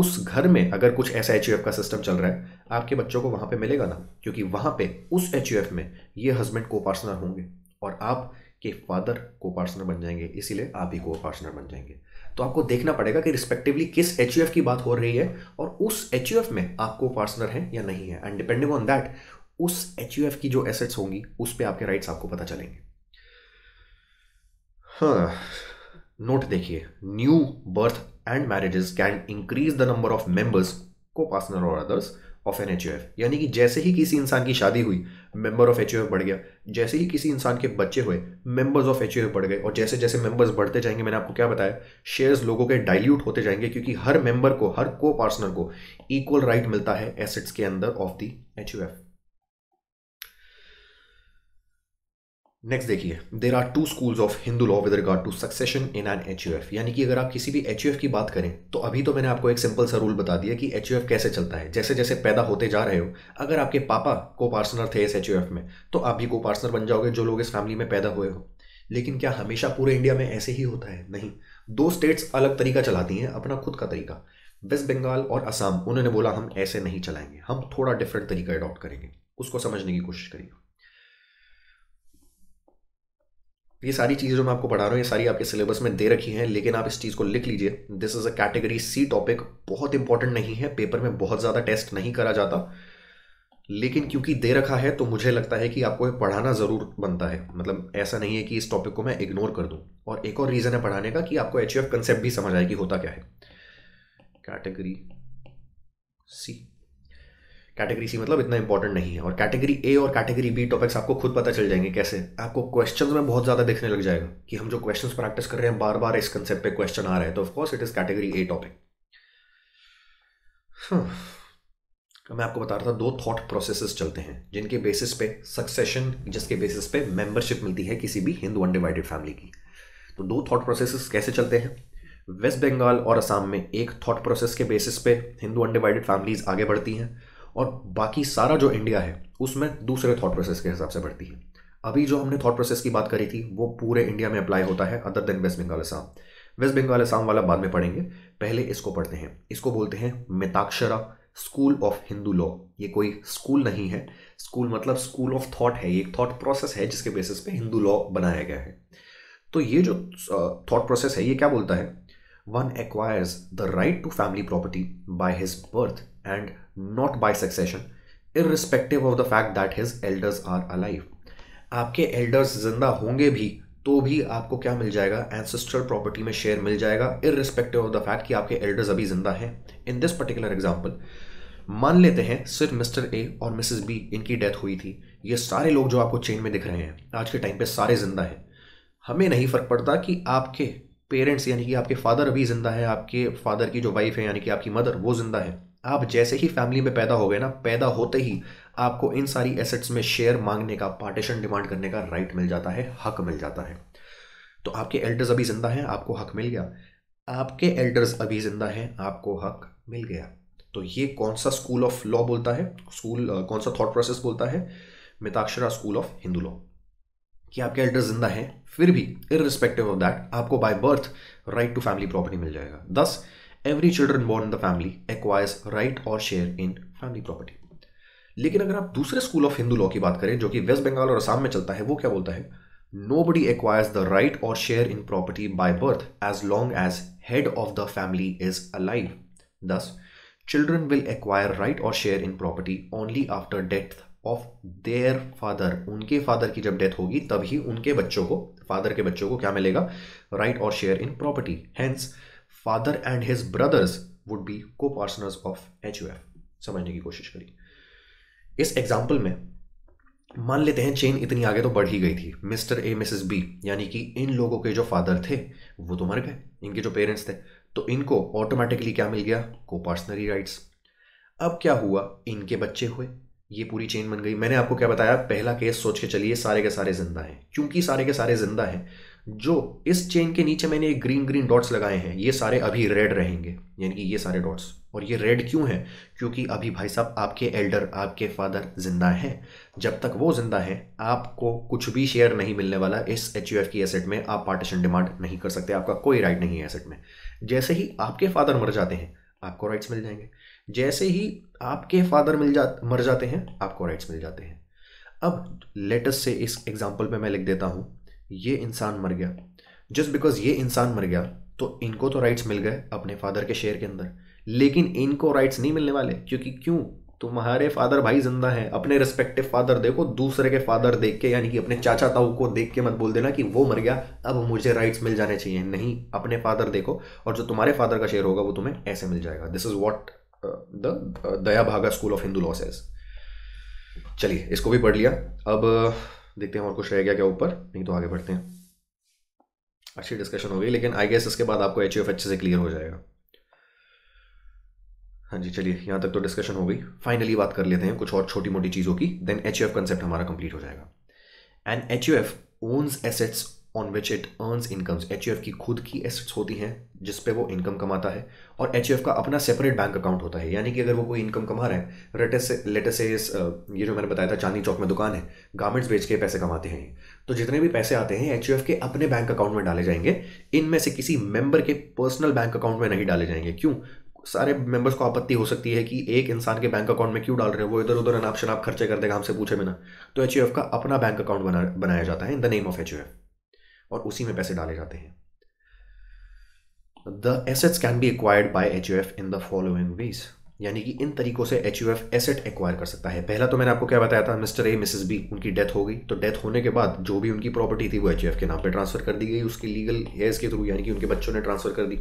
उस घर में अगर कुछ ऐसा एच का सिस्टम चल रहा है आपके बच्चों को वहाँ पे मिलेगा ना क्योंकि वहाँ पे उस एच में ये हस्बैंड को पार्सनर होंगे और आप के फादर को पार्सनर बन जाएंगे इसीलिए आप ही को पार्सनर बन जाएंगे तो आपको देखना पड़ेगा कि रिस्पेक्टिवली किस एच की बात हो रही है और उस एच में आपको पार्टनर है या नहीं है एंड डिपेंडिंग ऑन दैट उस एच की जो एसेट्स होंगी उस पर आपके राइट्स आपको पता चलेंगे हाँ नोट देखिए new birth and marriages can increase the number of members coparcener और others of an H F यानी कि जैसे ही किसी इंसान की शादी हुई मेंबर ऑफ एच एफ बढ़ गया जैसे ही किसी इंसान के बच्चे हुए मेंबर्स ऑफ एच एफ बढ़ गए और जैसे जैसे मेंबर्स बढ़ते जाएंगे मैंने आपको क्या बताया शेयर्स लोगों के डाइल्यूट होते जाएंगे क्योंकि हर मेंबर को हर को पार्सनर को इक्वल राइट मिलता है एसेट्स के अंदर of the H F next देखिए there are two schools of Hindu law with regard to succession in an H U F यानी कि अगर आप किसी भी एच एफ की बात करें तो अभी तो मैंने आपको एक सिंपल सा रूल बता दिया कि एच यू एफ कैसे चलता है जैसे जैसे पैदा होते जा रहे हो अगर आपके पापा को पार्सनर थे इस एच यू एफ में तो आप भी को पार्सनर बन जाओगे जो लोग इस फैमिली में पैदा हुए हो लेकिन क्या हमेशा पूरे इंडिया में ऐसे ही होता है नहीं दो स्टेट्स अलग तरीका चलाती हैं अपना खुद का तरीका वेस्ट बंगाल और असम उन्होंने बोला हम ऐसे नहीं चलाएंगे हम थोड़ा डिफरेंट तरीका अडॉप्ट करेंगे उसको समझने की कोशिश करिए ये सारी चीज़ें जो मैं आपको पढ़ा रहा हूँ ये सारी आपके सिलेबस में दे रखी हैं लेकिन आप इस चीज़ को लिख लीजिए this is a category C topic बहुत इंपॉर्टेंट नहीं है पेपर में बहुत ज़्यादा टेस्ट नहीं करा जाता लेकिन क्योंकि दे रखा है तो मुझे लगता है कि आपको ये पढ़ाना ज़रूर बनता है मतलब ऐसा नहीं है कि इस टॉपिक को मैं इग्नोर कर दूँ और एक और रीज़न है पढ़ाने का कि आपको एच यू एफ कंसेप्ट भी समझ आए कि होता क्या है कैटेगरी सी कैटेगरी सी मतलब इतना इंपॉर्टेंट नहीं है और कैटेगरी ए और कैटेगरी बी टॉपिक्स आपको खुद पता चल जाएंगे कैसे आपको क्वेश्चंस में बहुत ज़्यादा देखने लग जाएगा कि हम जो क्वेश्चंस प्रैक्टिस कर रहे हैं बार बार इस कंसेप्ट पे क्वेश्चन आ रहे हैं तो of course it is category A topic मैं आपको बता रहा था दो थॉट प्रोसेसेस चलते हैं जिनके बेसिस पे सक्सेशन जिसके बेसिस पे मेंबरशिप मिलती है किसी भी हिंदू अनडिवाइडेड फैमिली की तो दो थॉट प्रोसेसेस कैसे चलते हैं वेस्ट बंगाल और असम में एक थॉट प्रोसेस के बेसिस पे हिंदू अनडिवाइडेड फैमिलीज आगे बढ़ती हैं और बाकी सारा जो इंडिया है उसमें दूसरे थॉट प्रोसेस के हिसाब से बढ़ती है अभी जो हमने थॉट प्रोसेस की बात करी थी वो पूरे इंडिया में अप्लाई होता है अदर देन वेस्ट बंगाल आसाम वेस्ट बंगाल आसाम वाला बाद में पढ़ेंगे पहले इसको पढ़ते हैं इसको बोलते हैं Mitakshara school of Hindu law ये कोई स्कूल नहीं है स्कूल मतलब स्कूल ऑफ थॉट है ये एक थॉट प्रोसेस है जिसके बेसिस पे हिंदू लॉ बनाया गया है तो ये जो थॉट प्रोसेस है ये क्या बोलता है one acquires the right to family property by his birth and not by succession, irrespective of the fact that his elders are alive. आपके elders जिंदा होंगे भी तो भी आपको क्या मिल जाएगा एंसेस्ट्रल प्रॉपर्टी में शेयर मिल जाएगा इरिस्पेक्टिव ऑफ द फैक्ट कि आपके एल्डर्स अभी जिंदा हैं इन दिस पर्टिकुलर एग्जाम्पल मान लेते हैं सिर्फ मिस्टर ए और मिसेस बी इनकी डेथ हुई थी ये सारे लोग जो आपको चेन में दिख रहे हैं आज के टाइम पे सारे जिंदा हैं हमें नहीं फ़र्क पड़ता कि आपके पेरेंट्स यानी कि आपके फादर अभी जिंदा है आपके फादर की जो वाइफ है यानी कि आपकी मदर वो जिंदा है आप जैसे ही फैमिली में पैदा हो गए ना पैदा होते ही आपको इन सारी एसेट्स में शेयर मांगने का पार्टीशन डिमांड करने का राइट मिल जाता है हक मिल जाता है तो आपके एल्डर्स अभी ज़िंदा हैं आपको हक मिल गया आपके एल्डर्स अभी ज़िंदा हैं आपको हक मिल गया तो ये कौन सा स्कूल ऑफ लॉ बोलता है स्कूल कौन सा थॉट प्रोसेस बोलता है Mitakshara school of Hindu law कि आपके एल्डर्स जिंदा हैं फिर भी इरिस्पेक्टिव ऑफ दैट आपको by birth right to family property मिल जाएगा thus every children born in the family acquires right और शेयर इन फैमिली प्रॉपर्टी लेकिन अगर आप दूसरे स्कूल ऑफ हिंदू लॉ की बात करें जो कि वेस्ट बंगाल और असम में चलता है वो क्या बोलता है nobody acquires the right और share in property by birth as long as head of the family is alive thus children will acquire right और share in property only after death of their father उनके फादर की जब डेथ होगी तभी उनके बच्चों को फादर के बच्चों को क्या मिलेगा राइट और share in property hence father and his brothers would be coparceners of H U F समझने की कोशिश करी इस एग्जाम्पल में मान लेते हैं चेन इतनी आगे तो बढ़ ही गई थी मिस्टर ए मिसेस बी यानी कि इन लोगों के जो फादर थे वो तो मर गए इनके जो पेरेंट्स थे तो इनको ऑटोमेटिकली क्या मिल गया को पार्सनरी राइट्स अब क्या हुआ इनके बच्चे हुए ये पूरी चेन बन गई मैंने आपको क्या बताया पहला केस सोच के चलिए सारे के सारे जिंदा हैं क्योंकि सारे के सारे जिंदा हैं जो इस चेन के नीचे मैंने एक ग्रीन ग्रीन डॉट्स लगाए हैं ये सारे अभी रेड रहेंगे यानी कि ये सारे डॉट्स और ये रेड क्यों हैं क्योंकि अभी भाई साहब आपके एल्डर आपके फादर जिंदा हैं जब तक वो जिंदा हैं आपको कुछ भी शेयर नहीं मिलने वाला इस एच की एसेट में आप पार्टीशन डिमांड नहीं कर सकते आपका कोई राइट नहीं है एसेट में जैसे ही आपके फादर मर जाते हैं आपको राइट्स मिल जाएंगे जैसे ही आपके फादर मिल जा मर जाते हैं आपको राइट्स मिल जाते हैं अब लेटेस्ट से इस एग्जाम्पल पे मैं लिख देता हूँ ये इंसान मर गया जस्ट बिकॉज ये इंसान मर गया तो इनको तो राइट्स मिल गए अपने फादर के शेयर के अंदर लेकिन इनको राइट्स नहीं मिलने वाले क्योंकि क्यों तुम्हारे फादर भाई जिंदा हैं अपने रिस्पेक्टिव फादर देखो दूसरे के फादर देख के यानी कि अपने चाचा ताऊ को देख के मत बोल देना कि वो मर गया अब मुझे राइट्स मिल जाने चाहिए नहीं अपने फादर देखो और जो तुम्हारे फादर का शेयर होगा वो तुम्हें ऐसे मिल जाएगा this is what the Dayabhaga school of Hindu losses चलिए इसको भी पढ़ लिया अब देखते हैं और कुछ रह गया क्या ऊपर नहीं तो आगे बढ़ते हैं अच्छी डिस्कशन हो गई लेकिन आई गेस इसके बाद आपको एच यू एफ अच्छे से क्लियर हो जाएगा हाँ जी चलिए यहाँ तक तो डिस्कशन हो गई फाइनली बात कर लेते हैं कुछ और छोटी मोटी चीज़ों की देन एच कंसेप्ट हमारा कंप्लीट हो जाएगा and H U F owns assets on which it earns incomes H U F की खुद की एसेट्स होती हैं जिस पे वो इनकम कमाता है और एच यू एफ का अपना सेपरेट बैंक अकाउंट होता है यानी कि अगर वो कोई इनकम कमा रहा है लेटेस्ट से लेटेस्ट से इस ये जो मैंने बताया था चांदनी चौक में दुकान है गारमेंट्स बेच के पैसे कमाते हैं तो जितने भी पैसे आते हैं एच यू एफ के अपने बैंक अकाउंट में डाले जाएंगे इनमें से किसी मेंबर के पर्सनल बैंक अकाउंट में नहीं डाले जाएंगे क्यों सारे मेंबर्स को आपत्ति हो सकती है कि एक इंसान के बैंक अकाउंट में क्यों डाल रहे हो वो इधर उधर अनाप शनाप खर्चे कर देगा हमसे पूछे बिना तो एच का अपना बैंक अकाउंट बना बनाया जाता है in the name of H U F और उसी में पैसे डाले जाते हैं the assets can be acquired by H U F in the following ways यानी कि इन तरीकों से H U F asset acquire कर सकता है पहला तो मैंने आपको क्या बताया था मिस्टर ए मिसेस बी उनकी डेथ हो गई तो डेथ होने के बाद जो भी उनकी प्रॉपर्टी थी वो एच यू एफ के नाम पर ट्रांसफर कर दी गई उसकी लीगल हेयर्स के थ्रू यानी कि उनके बच्चों ने ट्रांसफर कर दी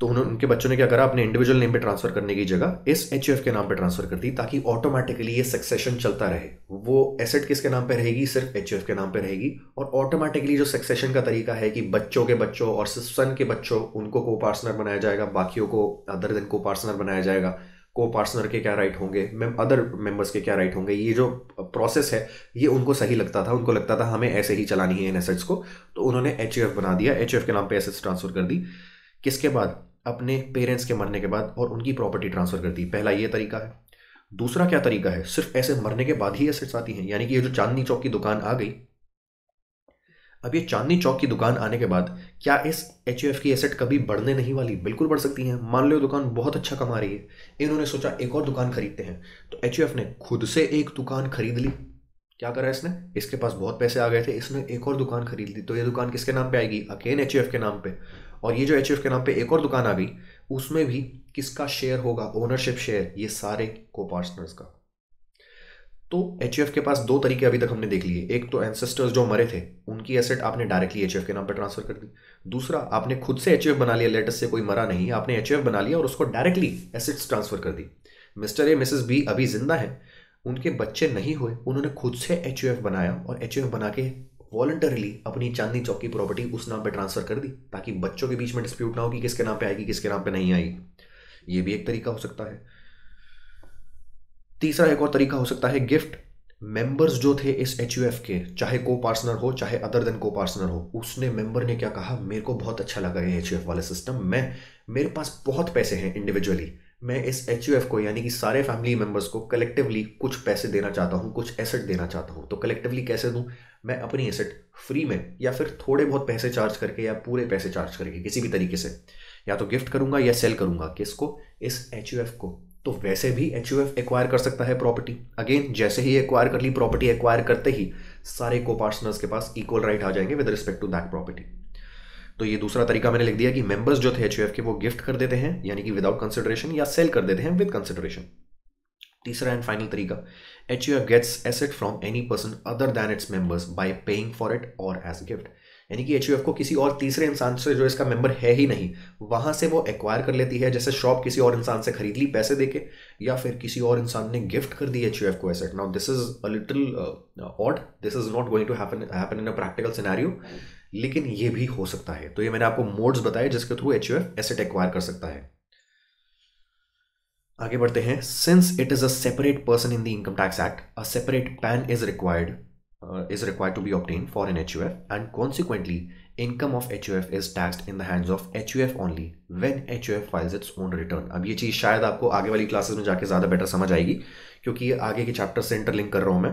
तो उन्होंने उनके बच्चों ने क्या करा अपने इंडिविजुअल नेम पे ट्रांसफर करने की जगह इस एच के नाम पे ट्रांसफर कर दी ताकि ऑटोमेटिकली ये सक्सेशन चलता रहे वो एसेट किसके नाम पे रहेगी सिर्फ एच के नाम पे रहेगी और ऑटोमेटिकली जो सक्सेशन का तरीका है कि बच्चों के बच्चों और सन के बच्चों उनको को पार्सनर बनाया जाएगा बाकियों को अदर देन को पार्सनर बनाया जाएगा को पार्सनर के क्या राइट होंगे मैम अदर मेंबर्स के क्या राइट होंगे ये जो प्रोसेस है ये उनको सही लगता था उनको लगता था हमें ऐसे ही चलानी है इन एसेट्स को तो उन्होंने एच बना दिया एच के नाम पर एसेट्स ट्रांसफर कर दी किसके बाद अपने पेरेंट्स के मरने के बाद और उनकी प्रॉपर्टी ट्रांसफ़र कर दी पहला ये तरीका है दूसरा क्या तरीका है सिर्फ ऐसे मरने के बाद ही एसेट्स आती हैं यानी कि ये जो चांदनी चौक की दुकान आ गई अब ये चांदनी चौक की दुकान आने के बाद क्या इस एच की एसेट कभी बढ़ने नहीं वाली बिल्कुल बढ़ सकती हैं मान लो दुकान बहुत अच्छा कमा रही है इन्होंने सोचा एक और दुकान खरीदते हैं तो एच ने खुद से एक दुकान खरीद ली क्या करा इसने इसके पास बहुत पैसे आ गए थे इसने एक और दुकान खरीद ली तो ये दुकान किसके नाम पे आएगी अकेन एच के नाम पे और ये जो एच के नाम पे एक और दुकान आ गई उसमें भी किसका शेयर होगा ओनरशिप शेयर ये सारे को पार्टनर्स का तो एच के पास दो तरीके अभी तक हमने देख लिए एक तो एंसेस्टर्स जो मरे थे उनकी एसेट आपने डायरेक्टली एच के नाम पर ट्रांसफर कर दी दूसरा आपने खुद से एच बना लिया लेटेस्ट से कोई मरा नहीं आपने एच बना लिया और उसको डायरेक्टली एसेट्स ट्रांसफर कर दी मिस्टर ए मिसेस बी अभी जिंदा है उनके बच्चे नहीं हुए उन्होंने खुद से एच बनाया और एच बना के वॉलंटरली अपनी चांदनी चौक की प्रॉपर्टी उस नाम पर ट्रांसफर कर दी ताकि बच्चों के बीच में डिस्प्यूट ना हो कि किसके नाम पे आएगी किसके नाम पे नहीं आएगी ये भी एक तरीका हो सकता है तीसरा एक और तरीका हो सकता है गिफ्ट मेंबर्स जो थे इस एच के चाहे को पार्सनर हो चाहे अदर देन को पार्सनर हो उसने मेंबर ने क्या कहा मेरे को बहुत अच्छा लगा ये एच वाला सिस्टम मैं मेरे पास बहुत पैसे हैं इंडिविजुअली मैं इस एच यू एफ को यानी कि सारे फैमिली मेम्बर्स को कलेक्टिवली कुछ पैसे देना चाहता हूँ कुछ एसेट देना चाहता हूँ तो कलेक्टिवली कैसे दूँ मैं अपनी एसेट फ्री में या फिर थोड़े बहुत पैसे चार्ज करके या पूरे पैसे चार्ज करके किसी भी तरीके से या तो गिफ्ट करूँगा या सेल किस किसको इस एच यू एफ़ को तो वैसे भी एच यू एफ एक्वायर कर सकता है प्रॉपर्टी अगेन जैसे ही एक्वायर कर ली प्रॉपर्टी एक्वायर करते ही सारे को पार्टनर्स के पास इक्वल राइट right आ जाएंगे with respect to that property तो ये दूसरा तरीका मैंने लिख दिया कि मेंबर्स जो थे एच के वो गिफ्ट कर देते हैं यानी कि विदाउट कंसिडरेशन या सेल कर देते हैं विद कंसिडरेशन तीसरा एंड फाइनल तरीका H U F gets asset from any person other than its members by paying for it और एज गिफ्ट यानी कि एच को किसी और तीसरे इंसान से जो इसका मेंबर है ही नहीं वहां से वो एक्वायर कर लेती है जैसे शॉप किसी और इंसान से खरीद ली पैसे देके या फिर किसी और इंसान ने गिफ्ट कर दी एच को asset now this is a little odd this is not going to happen happen in a practical scenario लेकिन ये भी हो सकता है तो ये मैंने आपको मोड्स बताए जिसके थ्रू एच एसेट एक्वायर कर सकता है आगे बढ़ते हैं since it is a separate person in the income tax act a separate PAN is required is required to be obtain for an H U F and consequently income of H U F is taxed in hands of H U F only when H U F files its own return अब ये चीज़ शायद आपको आगे वाली क्लासेस में जाकर ज़्यादा बेटर समझ आएगी क्योंकि ये आगे के चैप्टर से इंटरलिंक कर रहा हूँ मैं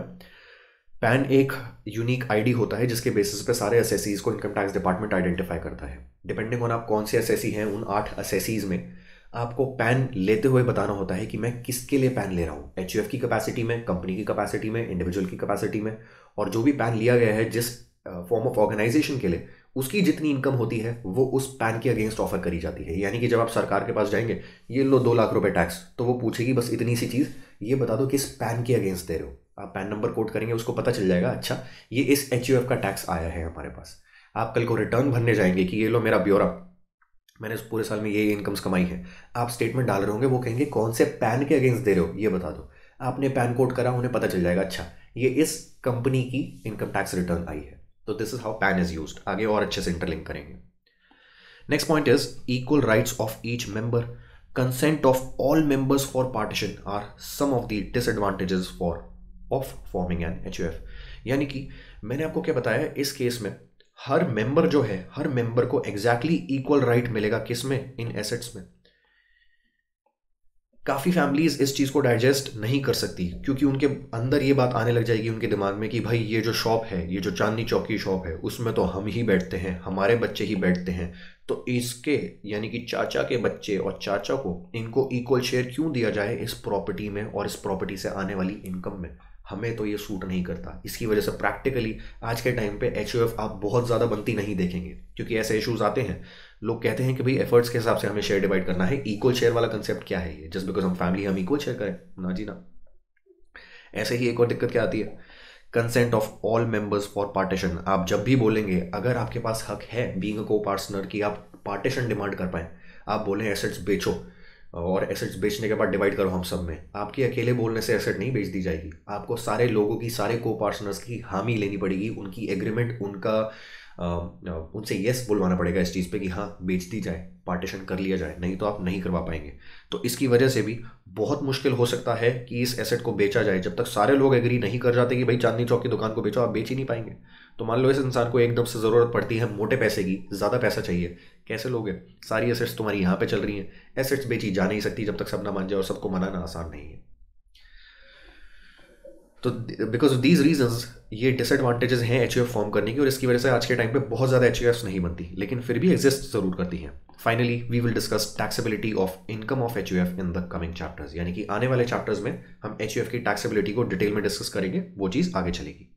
पैन एक यूनिक आईडी होता है जिसके बेसिस पे सारे असेसीज को इनकम टैक्स डिपार्टमेंट आइडेंटिफाई करता है डिपेंडिंग ऑन आप कौन से असेसी हैं उन आठ असेसीज में आपको पैन लेते हुए बताना होता है कि मैं किसके लिए पैन ले रहा हूँ एच की कैपेसिटी में कंपनी की कैपेसिटी में इंडिविजुअल की कैपेसिटी में और जो भी पैन लिया गया है जिस फॉर्म ऑफ ऑर्गेनाइजेशन के लिए उसकी जितनी इनकम होती है वो उस पैन के अगेंस्ट ऑफर करी जाती है यानी कि जब आप सरकार के पास जाएंगे ये लो दो लाख रुपए टैक्स तो वो पूछेगी बस इतनी सी चीज़ ये बता दो किस पैन के अगेंस्ट दे रहे हो आप पैन नंबर कोट करेंगे उसको पता चल जाएगा अच्छा ये इस एच का टैक्स आया है हमारे पास आप कल को रिटर्न भरने जाएंगे कि ये लो मेरा ब्यौरा मैंने इस पूरे साल में ये इनकम्स कमाई है आप स्टेटमेंट डाल रहे होंगे वो कहेंगे कौन से पैन के अगेंस्ट दे रहे हो ये बता दो आपने पैन कोड करा उन्हें पता चल जाएगा अच्छा ये इस कंपनी की इनकम टैक्स रिटर्न आई है तो this is how PAN is use आगे और अच्छे से इंटरलिंक करेंगे next point is equal rights of each member consent of all members for partition are some of the disadvantages for of forming an H यानी कि मैंने आपको क्या बताया इस केस में हर मेंबर जो है हर मेंबर को एग्जैक्टली इक्वल राइट मिलेगा किस में इन एसेट्स में काफ़ी फैमिलीज इस चीज़ को डाइजेस्ट नहीं कर सकती क्योंकि उनके अंदर ये बात आने लग जाएगी उनके दिमाग में कि भाई ये जो शॉप है ये जो चांदनी चौकी शॉप है उसमें तो हम ही बैठते हैं हमारे बच्चे ही बैठते हैं तो इसके यानी कि चाचा के बच्चे और चाचा को इनको इक्वल शेयर क्यों दिया जाए इस प्रॉपर्टी में और इस प्रॉपर्टी से आने वाली इनकम में हमें तो ये सूट नहीं करता इसकी वजह से प्रैक्टिकली आज के टाइम पे एच आप बहुत ज़्यादा बनती नहीं देखेंगे क्योंकि ऐसे इश्यूज आते हैं लोग कहते हैं कि भाई एफर्ट्स के हिसाब से हमें शेयर डिवाइड करना है इक्वल शेयर वाला कंसेप्ट क्या है ये जस्ट बिकॉज हम फैमिली हम इक्वल शेयर करें ना जी ना ऐसे ही एक और दिक्कत क्या आती है consent of all members for partition आप जब भी बोलेंगे अगर आपके पास हक है बींग को पार्टनर की आप पार्टीशन डिमांड कर पाए आप बोलें एसेट्स बेचो और एसेट्स बेचने के बाद डिवाइड करो हम सब में आपकी अकेले बोलने से एसेट नहीं बेच दी जाएगी आपको सारे लोगों की सारे को पार्टनर्स की हामी लेनी पड़ेगी उनकी एग्रीमेंट उनका उनसे येस बुलवाना पड़ेगा इस चीज़ पे कि हाँ बेच दी जाए पार्टीशन कर लिया जाए नहीं तो आप नहीं करवा पाएंगे तो इसकी वजह से भी बहुत मुश्किल हो सकता है कि इस एसेट को बेचा जाए जब तक सारे लोग एग्री नहीं कर जाते कि भाई चांदनी चौक की दुकान को बेचो आप बेच ही नहीं पाएंगे तो मान लो इस इंसान को एकदम से ज़रूरत पड़ती है मोटे पैसे की ज़्यादा पैसा चाहिए कैसे लोगे सारी एसेट्स तुम्हारी यहाँ पे चल रही हैं एसेट्स बेची जा नहीं सकती जब तक सब ना मान जाए और सबको मनाना आसान नहीं है तो बिकॉज ऑफ दीज रीजन ये डिसएडवांटेजेस हैं एच फॉर्म करने की और इसकी वजह से आज के टाइम पे बहुत ज़्यादा एच नहीं बनती लेकिन फिर भी एग्जिस्ट ज़रूर करती हैं finally we will discuss taxability of income of H in the coming chapters यानी कि आने वाले चैप्टर्स में हम एच की टैक्सेबिलिटी को डिटेल में डिस्कस करेंगे वो चीज़ आगे चलेगी